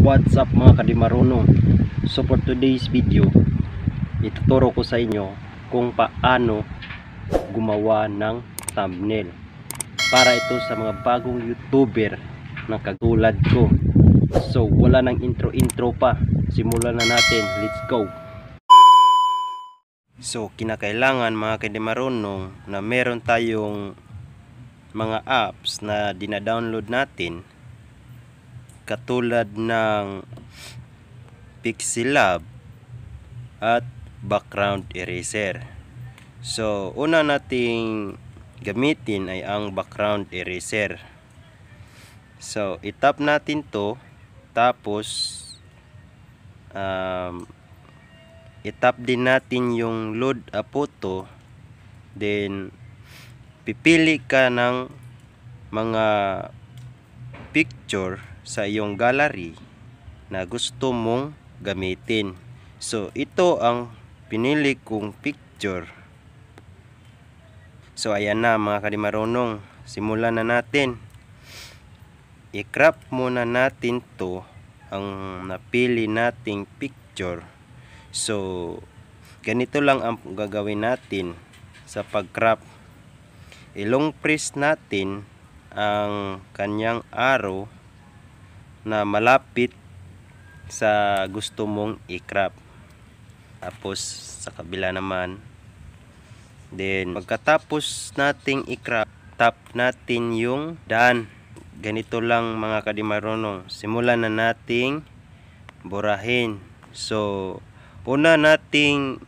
What's up mga kadimaruno So for today's video Ituturo ko sa inyo Kung paano gumawa ng thumbnail Para ito sa mga bagong youtuber Na kagulad ko So wala ng intro intro pa Simulan na natin Let's go So kinakailangan mga kadimaruno Na meron tayong mga apps na dinadownload natin katulad ng Pixilab at background eraser. So, una nating gamitin ay ang background eraser. So, itap natin to tapos um, itap din natin yung load a photo then pipili ka ng mga picture sa iyong gallery na gusto mong gamitin. So, ito ang pinili kong picture. So, ayan na mga kadimarunong. Simulan na natin. I-crop muna natin to ang napili nating picture. So, ganito lang ang gagawin natin sa pag-crop. Ilong press natin ang kanyang arrow na malapit sa gusto mong i-craft. Tapos sa kabila naman. Then pagkatapos nating i-craft, tap natin yung done. Ganito lang mga kadimarunong. Simulan na nating burahin. So una nating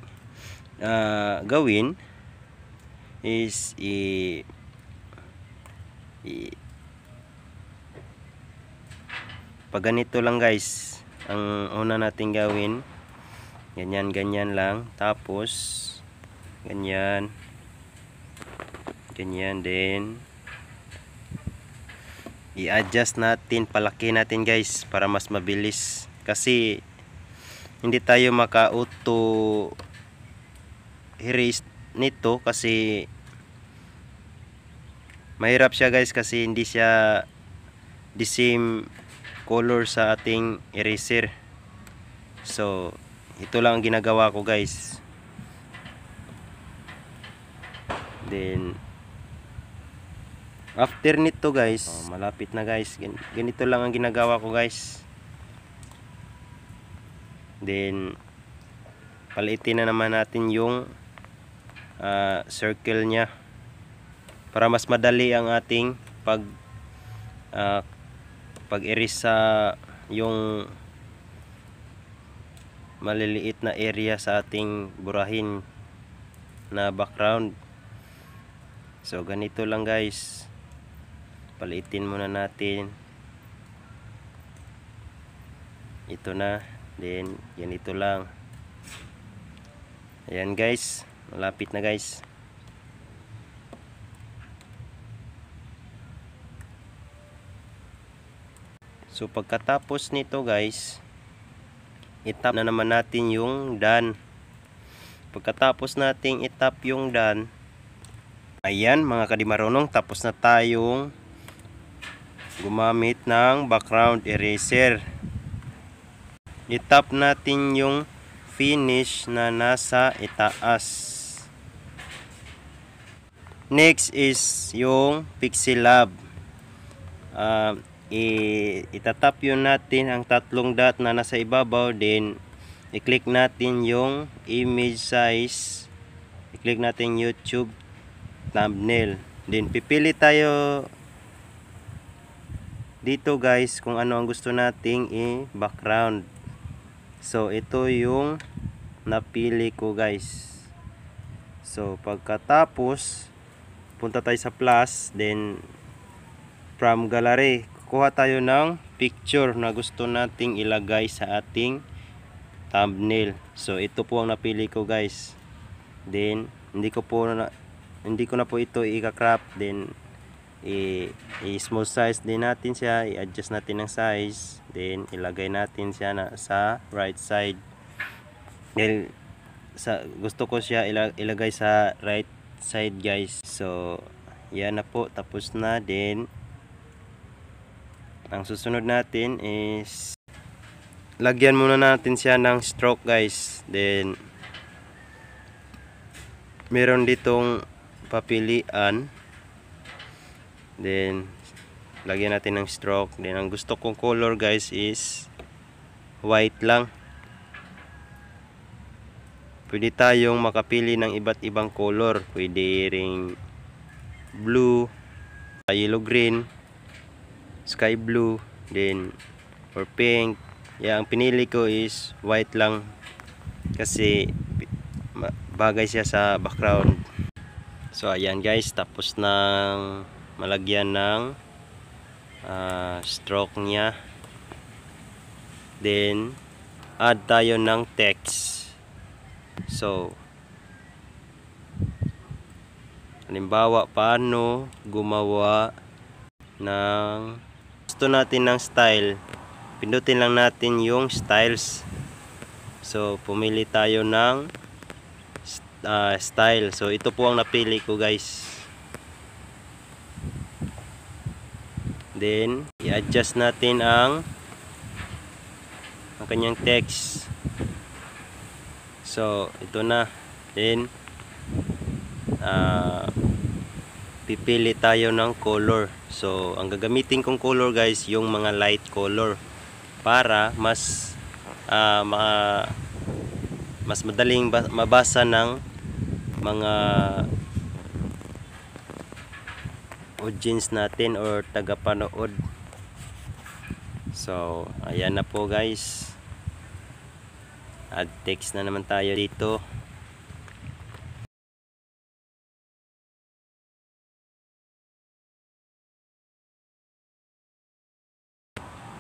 uh, gawin is i, i pag ganito lang guys ang una natin gawin ganyan ganyan lang tapos ganyan ganyan din i-adjust natin palaki natin guys para mas mabilis kasi hindi tayo maka auto erase nito kasi mahirap siya guys kasi hindi siya the same color sa ating eraser so ito lang ang ginagawa ko guys then after nito guys oh, malapit na guys ganito lang ang ginagawa ko guys then palitin na naman natin yung uh, circle nya para mas madali ang ating pag uh, pag-iris sa yung maliliit na area sa ating burahin na background so ganito lang guys palitin muna natin ito na then ganito lang ayan guys malapit na guys So pagkatapos nito guys, itap na naman natin yung done. Pagkatapos nating itap yung done, ayan mga kadimarunong, tapos na tayong gumamit ng background eraser. Itap natin yung finish na nasa itaas. Next is yung Pixie Lab. Uh, i itatap yun natin ang tatlong dot na nasa ibabaw then i-click natin yung image size i-click natin youtube thumbnail then pipili tayo dito guys kung ano ang gusto nating i-background so ito yung napili ko guys so pagkatapos punta tayo sa plus then from gallery kuha tayo ng picture na gusto nating ilagay sa ating thumbnail so ito po ang napili ko guys then hindi ko po na, hindi ko na po ito i-crop then i-small size din natin siya i-adjust natin ang size then ilagay natin siya na sa right side then sa, gusto ko siya ilag ilagay sa right side guys so yan na po tapos na din. Ang susunod natin is lagyan muna natin siya ng stroke guys. Then meron ditong papilian. Then lagyan natin ng stroke. Then ang gusto kong color guys is white lang. Pwede tayong makapili ng iba't ibang color. Pwede ring blue, yellow green, sky blue then or pink yeah, ang pinili ko is white lang kasi bagay siya sa background so ayan guys tapos ng malagyan ng uh, stroke niya then add tayo ng text so halimbawa paano gumawa ng gusto natin ng style pindutin lang natin yung styles so pumili tayo ng uh, style so ito po ang napili ko guys then i-adjust natin ang ang kanyang text so ito na then uh, pipili tayo ng color so ang gagamitin kong color guys yung mga light color para mas uh, ma mas madaling mabasa ng mga audience natin or tagapanood so ayan na po guys add text na naman tayo dito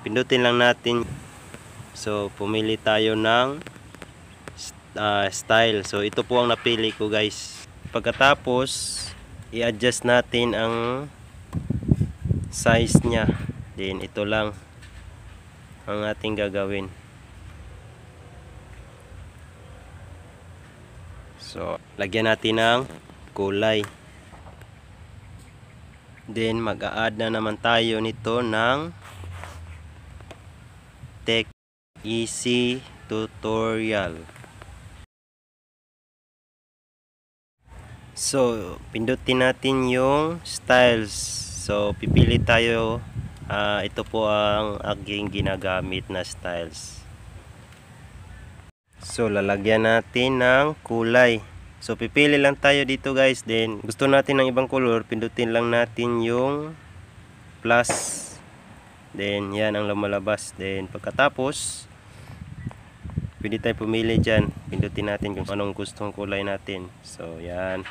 pindutin lang natin so pumili tayo ng uh, style so ito po ang napili ko guys pagkatapos i-adjust natin ang size nya din ito lang ang ating gagawin so lagyan natin ng kulay then mag-add na naman tayo nito ng Tech Easy Tutorial. So, pindutin natin yung styles. So, pipili tayo. Uh, ito po ang aking ginagamit na styles. So, lalagyan natin ng kulay. So, pipili lang tayo dito guys. Then, gusto natin ng ibang color, pindutin lang natin yung plus Then yan ang lumalabas. Then pagkatapos pwede tayo pumili dyan. Pindutin natin kung anong gustong kulay natin. So yan.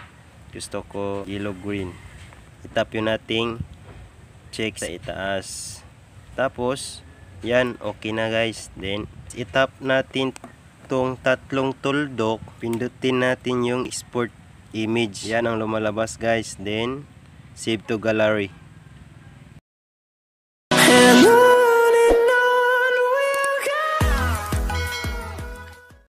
Gusto ko yellow green. Itap yung nating check sa itaas. Tapos yan okay na guys. Then itap natin itong tatlong tuldok, pindutin natin yung export image. Yan ang lumalabas guys. Then, save to gallery.